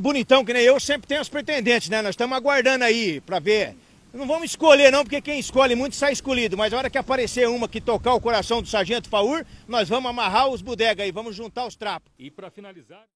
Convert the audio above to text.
bonitão que nem eu, sempre tem os pretendentes, né? Nós estamos aguardando aí para ver. Não vamos escolher não, porque quem escolhe muito sai escolhido, mas a hora que aparecer uma que tocar o coração do sargento Faur, nós vamos amarrar os bodega aí, vamos juntar os trapos. E para finalizar...